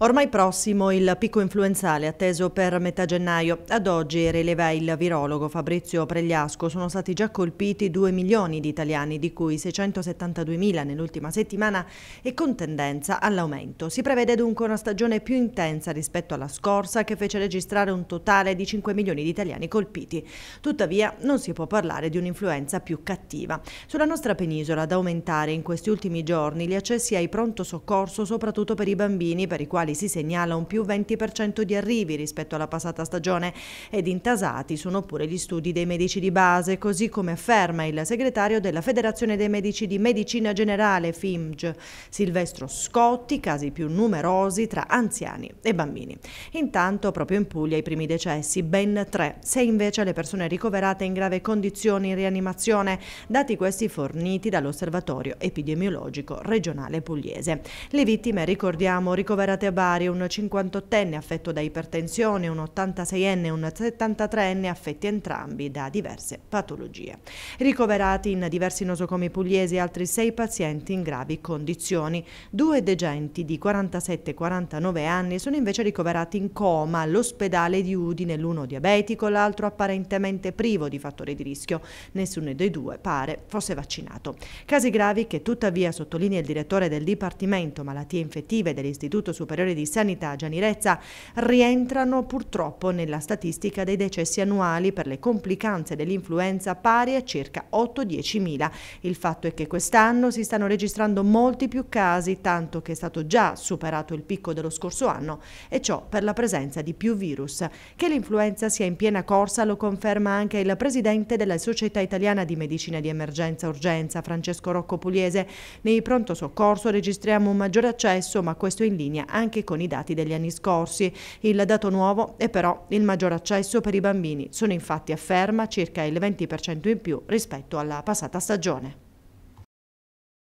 Ormai prossimo il picco influenzale atteso per metà gennaio. Ad oggi, rileva il virologo Fabrizio Pregliasco, sono stati già colpiti 2 milioni di italiani, di cui 672 mila nell'ultima settimana e con tendenza all'aumento. Si prevede dunque una stagione più intensa rispetto alla scorsa che fece registrare un totale di 5 milioni di italiani colpiti. Tuttavia non si può parlare di un'influenza più cattiva. Sulla nostra penisola ad aumentare in questi ultimi giorni gli accessi ai pronto soccorso soprattutto per i bambini per i quali quali si segnala un più 20% di arrivi rispetto alla passata stagione ed intasati sono pure gli studi dei medici di base, così come afferma il segretario della Federazione dei Medici di Medicina Generale FIMG, Silvestro Scotti, casi più numerosi tra anziani e bambini. Intanto proprio in Puglia i primi decessi, ben tre, sei invece le persone ricoverate in grave condizioni in rianimazione, dati questi forniti dall'Osservatorio Epidemiologico Regionale Pugliese. Le vittime, ricordiamo, ricoverate a Bari, un 58enne affetto da ipertensione, un 86enne e un 73enne affetti entrambi da diverse patologie. Ricoverati in diversi nosocomi pugliesi altri sei pazienti in gravi condizioni. Due degenti di 47 49 anni sono invece ricoverati in coma all'ospedale di Udine, l'uno diabetico, l'altro apparentemente privo di fattori di rischio. Nessuno dei due pare fosse vaccinato. Casi gravi che tuttavia, sottolinea il direttore del Dipartimento Malattie Infettive dell'Istituto Superiore Superiore di Sanità Gianirezza rientrano purtroppo nella statistica dei decessi annuali per le complicanze dell'influenza pari a circa 8-10 mila. Il fatto è che quest'anno si stanno registrando molti più casi, tanto che è stato già superato il picco dello scorso anno e ciò per la presenza di più virus. Che l'influenza sia in piena corsa lo conferma anche il presidente della Società Italiana di Medicina di Emergenza Urgenza, Francesco Rocco Pugliese. Nei pronto soccorso registriamo un maggiore accesso, ma questo in linea anche anche con i dati degli anni scorsi. Il dato nuovo è però il maggior accesso per i bambini. Sono infatti a ferma circa il 20% in più rispetto alla passata stagione.